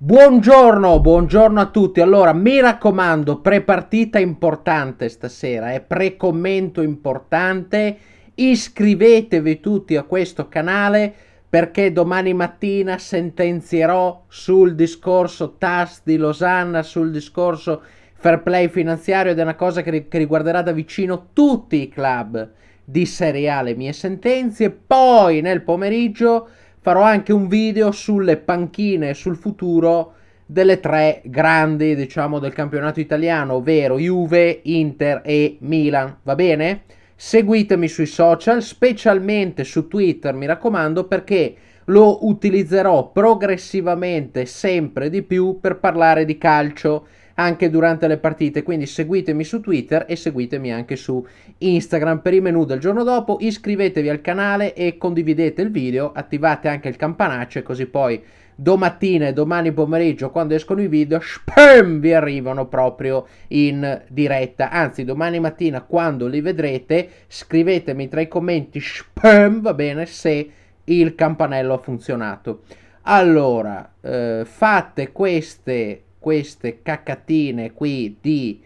Buongiorno, buongiorno a tutti. Allora, mi raccomando, pre-partita importante stasera, eh? pre-commento importante. Iscrivetevi tutti a questo canale perché domani mattina sentenzierò sul discorso TAS di Losanna, sul discorso fair play finanziario ed è una cosa che, che riguarderà da vicino tutti i club di Serie A le mie sentenze. Poi nel pomeriggio farò anche un video sulle panchine e sul futuro delle tre grandi, diciamo, del campionato italiano, ovvero Juve, Inter e Milan, va bene? Seguitemi sui social, specialmente su Twitter, mi raccomando, perché lo utilizzerò progressivamente sempre di più per parlare di calcio anche durante le partite. Quindi seguitemi su Twitter e seguitemi anche su Instagram per i menu del giorno dopo. Iscrivetevi al canale e condividete il video, attivate anche il campanaccio e così poi domattina e domani pomeriggio quando escono i video, spam, vi arrivano proprio in diretta. Anzi, domani mattina quando li vedrete, scrivetemi tra i commenti spam, va bene, se il campanello ha funzionato. Allora, eh, fate queste queste caccatine qui di...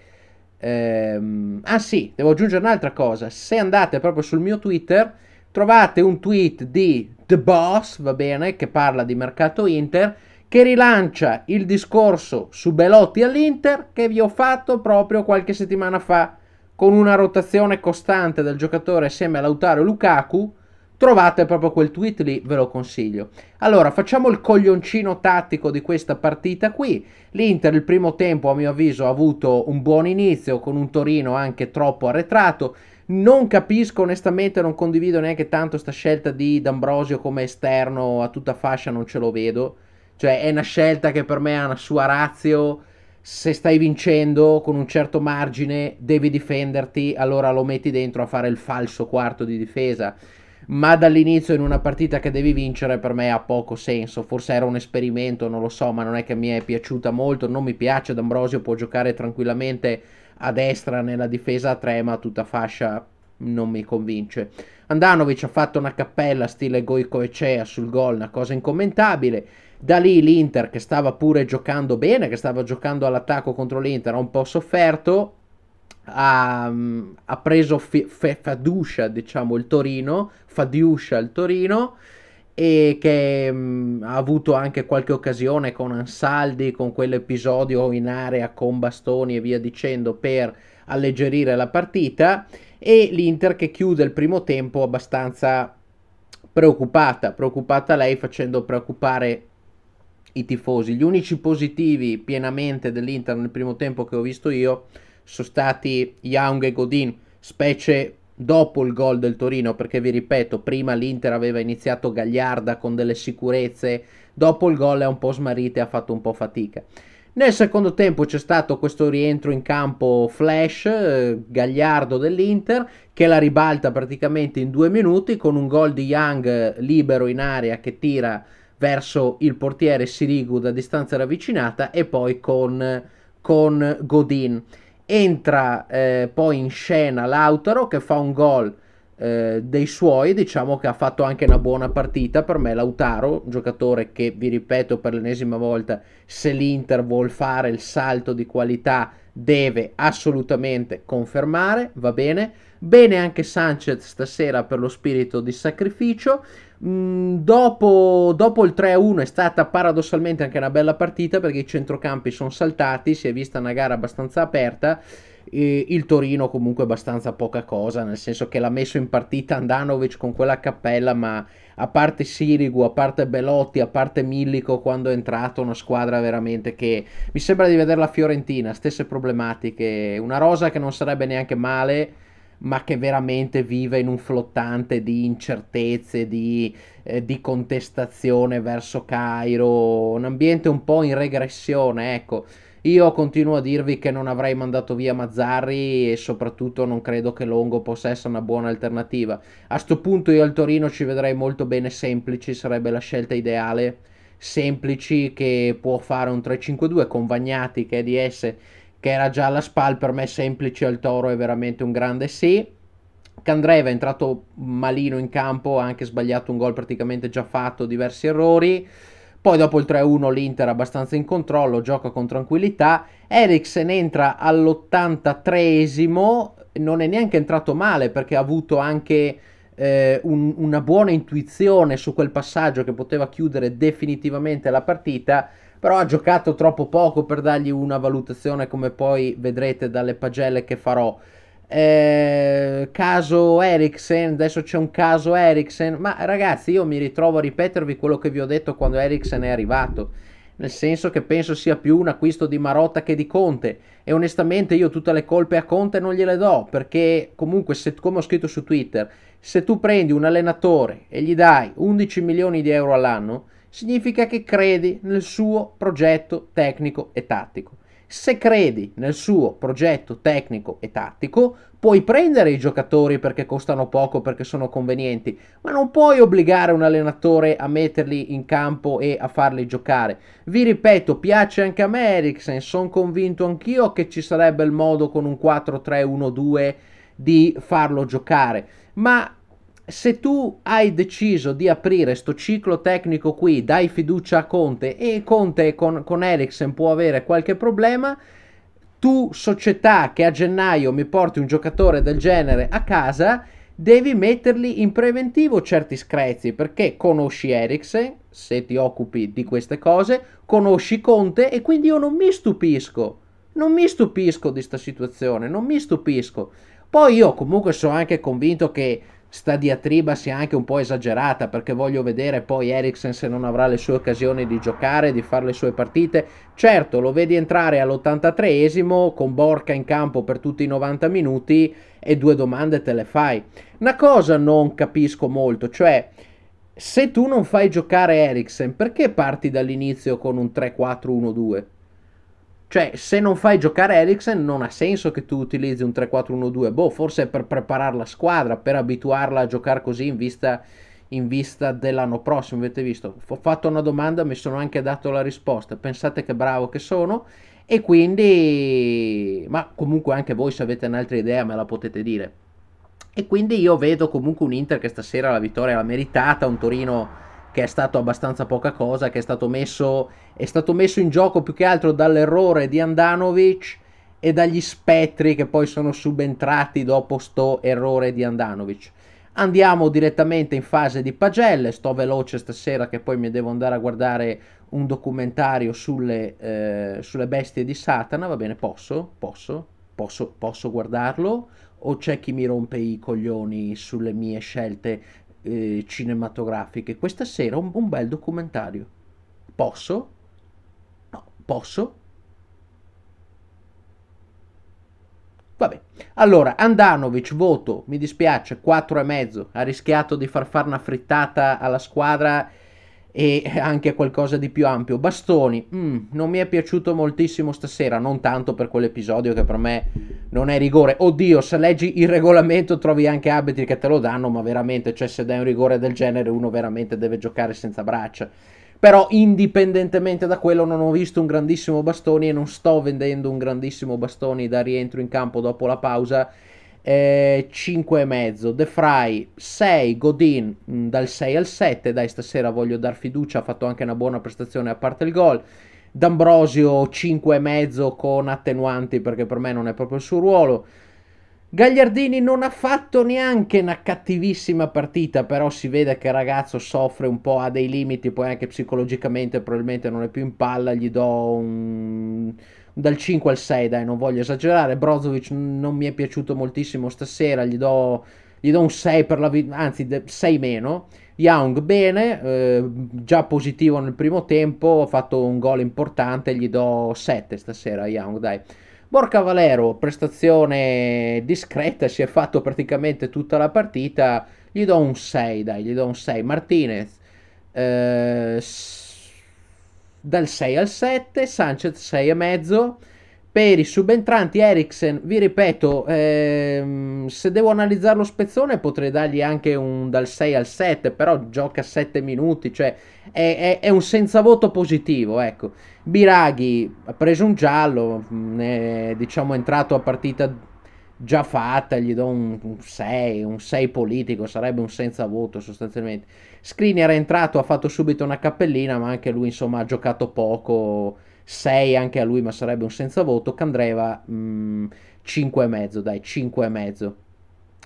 Ehm... ah sì, devo aggiungere un'altra cosa. Se andate proprio sul mio Twitter, trovate un tweet di The Boss, va bene, che parla di mercato Inter, che rilancia il discorso su Belotti all'Inter che vi ho fatto proprio qualche settimana fa, con una rotazione costante del giocatore assieme a Lautaro Lukaku trovate proprio quel tweet lì, ve lo consiglio. Allora, facciamo il coglioncino tattico di questa partita qui. L'Inter il primo tempo, a mio avviso, ha avuto un buon inizio con un Torino anche troppo arretrato. Non capisco onestamente, non condivido neanche tanto sta scelta di D'Ambrosio come esterno a tutta fascia, non ce lo vedo. Cioè è una scelta che per me ha una sua razio. Se stai vincendo con un certo margine, devi difenderti, allora lo metti dentro a fare il falso quarto di difesa ma dall'inizio in una partita che devi vincere per me ha poco senso, forse era un esperimento, non lo so, ma non è che mi è piaciuta molto, non mi piace, D'Ambrosio può giocare tranquillamente a destra nella difesa a tre, ma tutta fascia non mi convince. Andanovic ha fatto una cappella stile Goico e Cea sul gol, una cosa incommentabile. Da lì l'Inter, che stava pure giocando bene, che stava giocando all'attacco contro l'Inter, ha un po' sofferto, ha, mm, ha preso fi- fe- Faduscia, diciamo, il Torino, Fadiuscia il Torino, e che mh, mm, ha avuto anche qualche occasione con Ansaldi, con quell'episodio in area con bastoni e via dicendo per alleggerire la partita e l'Inter che chiude il primo tempo abbastanza preoccupata, preoccupata lei facendo preoccupare i tifosi. Gli unici positivi pienamente dell'Inter nel primo tempo che ho visto io sono stati Young e Godin, specie dopo il gol del Torino, perché vi ripeto, prima l'Inter aveva iniziato Gagliarda con delle sicurezze, dopo il gol è un po' smarrito e ha fatto un po' fatica. Nel secondo tempo c'è stato questo rientro in campo flash, eh, Gagliardo dell'Inter, che la ribalta praticamente in due minuti con un gol di Young libero in area che tira verso il portiere Sirigu da distanza ravvicinata e poi con, con Godin. Entra eh, poi in scena Lautaro che fa un gol eh, dei suoi, diciamo che ha fatto anche una buona partita per me Lautaro, giocatore che vi ripeto per l'ennesima volta, se l'Inter vuol fare il salto di qualità deve assolutamente confermare, va bene. Bene anche Sanchez stasera per lo spirito di sacrificio. Mm, dopo, dopo, il 3-1 è stata paradossalmente anche una bella partita perché i centrocampi sono saltati, si è vista una gara abbastanza aperta. il Torino comunque abbastanza poca cosa, nel senso che l'ha messo in partita Andanovic con quella cappella, ma a parte Sirigu, a parte Belotti, a parte Millico quando è entrato, una squadra veramente che mi sembra di vedere la Fiorentina, stesse problematiche, una rosa che non sarebbe neanche male ma che veramente vive in un flottante di incertezze, di, eh, di contestazione verso Cairo, un ambiente un po' in regressione, ecco. Io continuo a dirvi che non avrei mandato via Mazzarri e soprattutto non credo che Longo possa essere una buona alternativa. A sto punto io al Torino ci vedrei molto bene semplici, sarebbe la scelta ideale. Semplici che può fare un 3-5-2 con Vagnati che è di DS che era già alla SPAL, per me semplice al Toro è veramente un grande sì. Candreva è entrato malino in campo, ha anche sbagliato un gol praticamente già fatto, diversi errori. Poi dopo il 3-1 l'Inter abbastanza in controllo, gioca con tranquillità. Eriksen entra all83 non è neanche entrato male perché ha avuto anche eh, un, una buona intuizione su quel passaggio che poteva chiudere definitivamente la partita però ha giocato troppo poco per dargli una valutazione come poi vedrete dalle pagelle che farò. Eh, caso Eriksen, adesso c'è un caso Eriksen, ma ragazzi io mi ritrovo a ripetervi quello che vi ho detto quando Eriksen è arrivato, nel senso che penso sia più un acquisto di Marotta che di Conte e onestamente io tutte le colpe a Conte non gliele do perché comunque se, come ho scritto su Twitter, se tu prendi un allenatore e gli dai 11 milioni di euro all'anno, significa che credi nel suo progetto tecnico e tattico. Se credi nel suo progetto tecnico e tattico, puoi prendere i giocatori perché costano poco, perché sono convenienti, ma non puoi obbligare un allenatore a metterli in campo e a farli giocare. Vi ripeto, piace anche a me Eriksen, sono convinto anch'io che ci sarebbe il modo con un 4-3-1-2 di farlo giocare, ma se tu hai deciso di aprire sto ciclo tecnico qui, dai fiducia a Conte e Conte con, con Eriksen può avere qualche problema, tu società che a gennaio mi porti un giocatore del genere a casa, devi metterli in preventivo certi screzi perché conosci Eriksen, se ti occupi di queste cose, conosci Conte e quindi io non mi stupisco, non mi stupisco di questa situazione, non mi stupisco. Poi io comunque sono anche convinto che sta diatriba sia anche un po' esagerata perché voglio vedere poi Eriksen se non avrà le sue occasioni di giocare, di fare le sue partite. Certo, lo vedi entrare all'83esimo con Borca in campo per tutti i 90 minuti e due domande te le fai. Una cosa non capisco molto, cioè se tu non fai giocare Eriksen, perché parti dall'inizio con un 3-4-1-2? Cioè, se non fai giocare Eriksen, non ha senso che tu utilizzi un 3-4-1-2. Boh, forse per preparare la squadra, per abituarla a giocare così in vista, in vista dell'anno prossimo. Avete visto? Ho fatto una domanda, mi sono anche dato la risposta. Pensate che bravo che sono. E quindi, ma comunque anche voi se avete un'altra idea me la potete dire. E quindi io vedo comunque un Inter che stasera la vittoria l'ha meritata, un Torino che è stato abbastanza poca cosa, che è stato messo, è stato messo in gioco più che altro dall'errore di Andanovic e dagli spettri che poi sono subentrati dopo sto errore di Andanovic. Andiamo direttamente in fase di pagelle, sto veloce stasera che poi mi devo andare a guardare un documentario sulle, eh, sulle bestie di Satana, va bene, posso? Posso? Posso, posso guardarlo? o c'è chi mi rompe i coglioni sulle mie scelte cinematografiche. Questa sera un, un bel documentario. Posso? No, posso? Vabbè, allora Andanovic voto, mi dispiace, e mezzo. ha rischiato di far fare una frittata alla squadra e anche qualcosa di più ampio. Bastoni, mm, non mi è piaciuto moltissimo stasera, non tanto per quell'episodio che per me non è rigore. Oddio, se leggi il regolamento trovi anche arbitri che te lo danno, ma veramente, cioè se dai un rigore del genere uno veramente deve giocare senza braccia. Però indipendentemente da quello non ho visto un grandissimo bastoni e non sto vendendo un grandissimo bastoni da rientro in campo dopo la pausa eh, 5,5 The Fry 6 Godin mm, dal 6 al 7 dai stasera voglio dar fiducia ha fatto anche una buona prestazione a parte il gol D'Ambrosio 5,5 con attenuanti perché per me non è proprio il suo ruolo Gagliardini non ha fatto neanche una cattivissima partita, però si vede che il ragazzo soffre un po', ha dei limiti, poi anche psicologicamente probabilmente non è più in palla, gli do un dal 5 al 6, dai, non voglio esagerare. Brozovic non mi è piaciuto moltissimo stasera, gli do, gli do un 6 per la anzi 6 meno. Young bene, eh, già positivo nel primo tempo, ha fatto un gol importante, gli do 7 stasera Young, dai. Borca Valero, prestazione discreta, si è fatto praticamente tutta la partita, gli do un 6, dai, gli do un 6. Martinez, eh, dal 6 al 7, Sanchez 6,5. Per i subentranti Eriksen, vi ripeto, ehm, se devo analizzare lo spezzone potrei dargli anche un dal 6 al 7, però gioca 7 minuti, cioè è, è, è un senza voto positivo, ecco. Biraghi ha preso un giallo, mm, è diciamo, entrato a partita già fatta, gli do un, 6, un 6 politico, sarebbe un senza voto sostanzialmente. Screen era entrato, ha fatto subito una cappellina, ma anche lui insomma ha giocato poco, 6 anche a lui, ma sarebbe un senza voto. Candreva mh, mm, 5,5, dai, 5,5.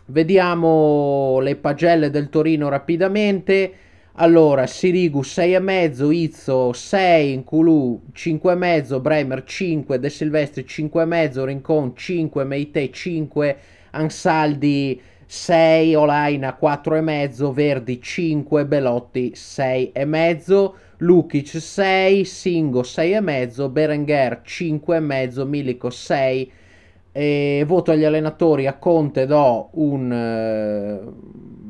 Vediamo le pagelle del Torino rapidamente. Allora, Sirigu 6,5, Izzo 6, Inculu 5,5, Bremer 5, De Silvestri 5,5, Rincon 5, Meite 5, Ansaldi 6, Olaina 4,5, Verdi 5, Belotti 6,5, Lukic 6, Singo 6,5, Berenguer 5,5, Milico 6. E voto agli allenatori a Conte do un eh,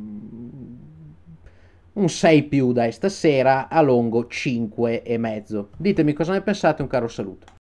un 6 più dai stasera a lungo 5,5. Ditemi cosa ne pensate, un caro saluto.